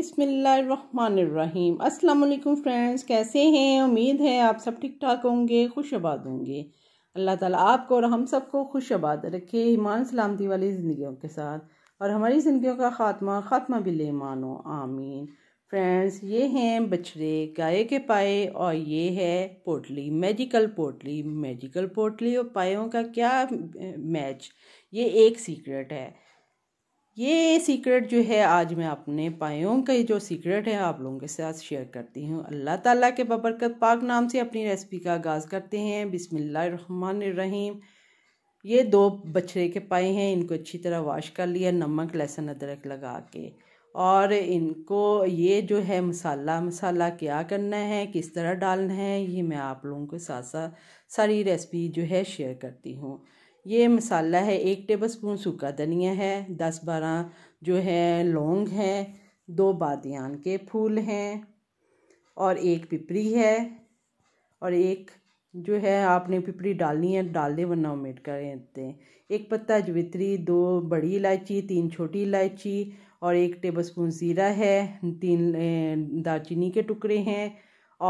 बिसमीम अल्लाम फ्रेंड्स कैसे हैं उम्मीद है आप सब ठीक ठाक होंगे खुशबाद होंगे अल्लाह ताला आपको और हम सबको आबाद रखे ईमान सलामती वाली ज़िंदगियों के साथ और हमारी ज़िंदगियों का ख़ात्मा ख़ात्मा बिल ईमान हो आमीन फ्रेंड्स ये हैं बछड़े गाय के पाए और ये है पोटली मेडिकल पोटली मेडिकल पोटली और पायों का क्या मैच ये एक सीक्रेट है ये सीक्रेट जो है आज मैं अपने पायों का जो सीक्रेट है आप लोगों के साथ शेयर करती हूँ अल्लाह ताला के बबरकत पाक नाम से अपनी रेसिपी का आगाज़ करते हैं बिसमीम ये दो बछड़े के पाए हैं इनको अच्छी तरह वाश कर लिया नमक लहसुन अदरक लगा के और इनको ये जो है मसाला मसाला क्या करना है किस तरह डालना है ये मैं आप लोगों के साथ साथ सारी रेसिपी जो है शेयर करती हूँ ये मसाला है एक टेबल स्पून सूखा धनिया है दस बारह जो है लौंग है दो बादियान के फूल हैं और एक पिपरी है और एक जो है आपने पिपरी डालनी है डाल दे वरना उमेट कर देते हैं एक पत्ता जवित्री दो बड़ी इलायची तीन छोटी इलायची और एक टेबल स्पून ज़ीरा है तीन दालचीनी के टुकड़े हैं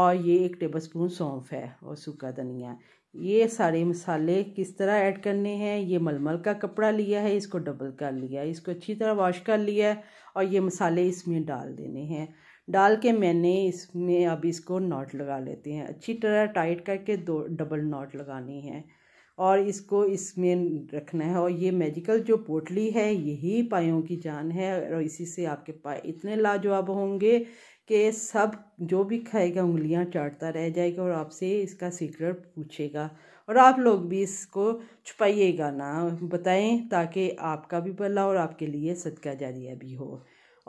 और ये एक टेबल स्पून सौंफ है और सूखा धनिया ये सारे मसाले किस तरह ऐड करने हैं ये मलमल का कपड़ा लिया है इसको डबल कर लिया इसको अच्छी तरह वॉश कर लिया है और ये मसाले इसमें डाल देने हैं डाल के मैंने इसमें अब इसको नॉट लगा लेते हैं अच्छी तरह टाइट करके दो डबल नॉट लगानी है और इसको इसमें रखना है और ये मेजिकल जो पोटली है यही पायों की जान है और इसी से आपके पाए इतने लाजवाब होंगे कि सब जो भी खाएगा उंगलियां चाटता रह जाएगा और आपसे इसका सीक्रेट पूछेगा और आप लोग भी इसको छुपाइएगा ना बताएं ताकि आपका भी भला और आपके लिए सदका जारिया भी हो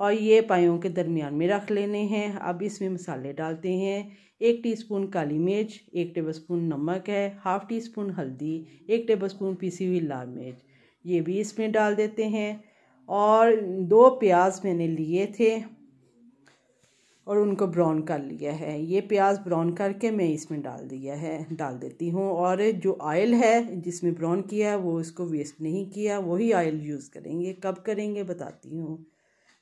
और ये पायों के दरमियान में रख लेने हैं अब इसमें मसाले डालते हैं एक टीस्पून काली मिर्च एक टेबलस्पून नमक है हाफ़ टी स्पून हल्दी एक टेबलस्पून पीसी हुई लाल मिर्च ये भी इसमें डाल देते हैं और दो प्याज मैंने लिए थे और उनको ब्राउन कर लिया है ये प्याज ब्राउन करके मैं इसमें डाल दिया है डाल देती हूँ और जो ऑयल है जिसमें ब्राउन किया है वो इसको वेस्ट नहीं किया वही ऑयल यूज़ करेंगे कब करेंगे बताती हूँ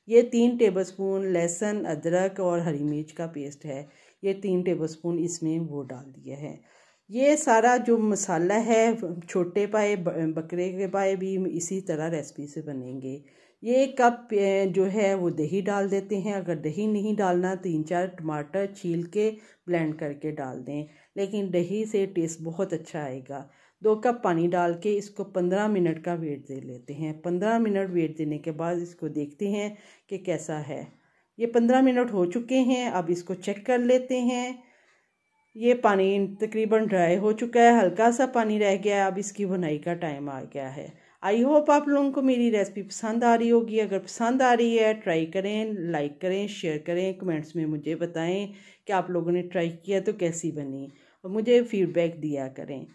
ये तीन टेबलस्पून लहसुन अदरक और हरी मिर्च का पेस्ट है ये तीन टेबलस्पून इसमें वो डाल दिया है ये सारा जो मसाला है छोटे पाए बकरे के पाए भी इसी तरह रेसिपी से बनेंगे ये कप जो है वो दही डाल देते हैं अगर दही नहीं डालना तीन चार टमाटर छील के ब्लेंड करके डाल दें लेकिन दही से टेस्ट बहुत अच्छा आएगा दो कप पानी डाल के इसको पंद्रह मिनट का वेट दे लेते हैं पंद्रह मिनट वेट देने के बाद इसको देखते हैं कि कैसा है ये पंद्रह मिनट हो चुके हैं अब इसको चेक कर लेते हैं ये पानी तकरीबन ड्राई हो चुका है हल्का सा पानी रह गया है अब इसकी बुनाई का टाइम आ गया है आई होप आप लोगों को मेरी रेसिपी पसंद आ रही होगी अगर पसंद आ रही है ट्राई करें लाइक करें शेयर करें कमेंट्स में मुझे बताएं कि आप लोगों ने ट्राई किया तो कैसी बनी और मुझे फीडबैक दिया करें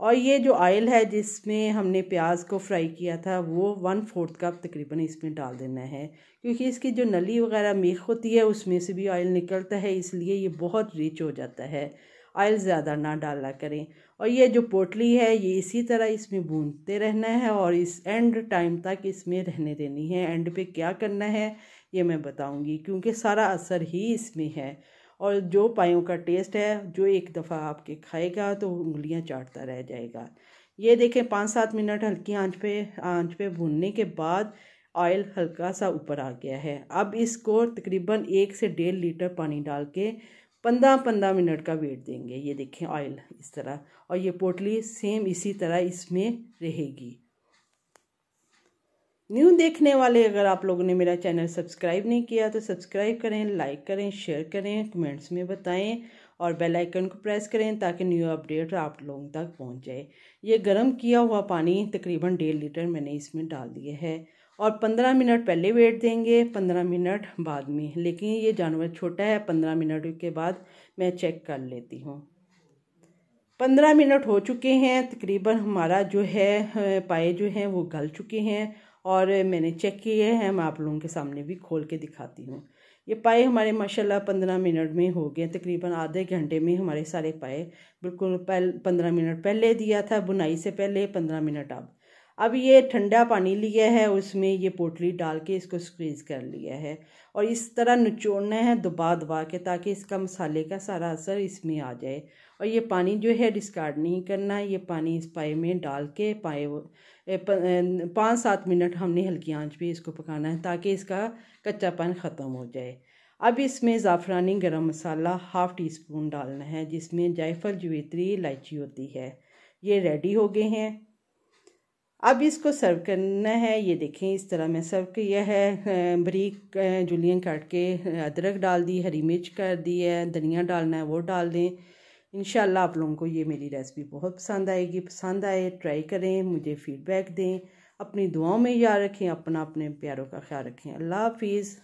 और ये जो ऑयल है जिसमें हमने प्याज को फ्राई किया था वो वन फोर्थ कप तकरीबन इसमें डाल देना है क्योंकि इसकी जो नली वगैरह मेख होती है उसमें से भी ऑयल निकलता है इसलिए ये बहुत रिच हो जाता है ऑयल ज़्यादा ना डाला करें और ये जो पोटली है ये इसी तरह इसमें भूनते रहना है और इस एंड टाइम तक इसमें रहने देनी है एंड पे क्या करना है ये मैं बताऊंगी क्योंकि सारा असर ही इसमें है और जो पायों का टेस्ट है जो एक दफ़ा आपके खाएगा तो उंगलियां चाटता रह जाएगा ये देखें पाँच सात मिनट हल्की आँच पे आँच पे भूनने के बाद ऑयल हल्का सा ऊपर आ गया है अब इसको तकरीबन एक से डेढ़ लीटर पानी डाल के पंद्रह पंद्रह मिनट का वेट देंगे ये देखें ऑयल इस तरह और ये पोटली सेम इसी तरह इसमें रहेगी न्यू देखने वाले अगर आप लोगों ने मेरा चैनल सब्सक्राइब नहीं किया तो सब्सक्राइब करें लाइक करें शेयर करें कमेंट्स में बताएं और बेल आइकन को प्रेस करें ताकि न्यू अपडेट आप लोगों तक पहुंच जाए ये गर्म किया हुआ पानी तकरीबन डेढ़ लीटर मैंने इसमें डाल दिया है और पंद्रह मिनट पहले वेट देंगे पंद्रह मिनट बाद में लेकिन ये जानवर छोटा है पंद्रह मिनट के बाद मैं चेक कर लेती हूँ पंद्रह मिनट हो चुके हैं तकरीबन हमारा जो है पाए जो हैं वो गल चुके हैं और मैंने चेक किए हैं मैं आप लोगों के सामने भी खोल के दिखाती हूँ ये पाए हमारे माशाल्लाह पंद्रह मिनट में हो गए तकरीबन आधे घंटे में हमारे सारे पाए बिल्कुल पहले पंद्रह मिनट पहले दिया था बुनाई से पहले पंद्रह मिनट अब अब ये ठंडा पानी लिया है उसमें ये पोटली डाल के इसको स्क्वीज़ कर लिया है और इस तरह निचोड़ना है दबा दबा के ताकि इसका मसाले का सारा असर इसमें आ जाए और ये पानी जो है डिस्कार्ड नहीं करना ये पानी इस पाए में डाल के पाए पाँच सात मिनट हमने हल्की आंच पे इसको पकाना है ताकि इसका कच्चापन ख़त्म हो जाए अब इसमें ज़ाफ़रानी गर्म मसाला हाफ़ टी स्पून डालना है जिसमें जायफल जवेत्री इलायची होती है ये रेडी हो गए हैं अब इसको सर्व करना है ये देखें इस तरह मैं सर्व किया है बरीक जुलियन काट के अदरक डाल दी हरी मिर्च कर दी है धनिया डालना है वो डाल दें इन आप लोगों को ये मेरी रेसिपी बहुत पसंद आएगी पसंद आए ट्राई करें मुझे फ़ीडबैक दें अपनी दुआओं में याद रखें अपना अपने प्यारों का ख्याल रखें अल्लाह हाफिज़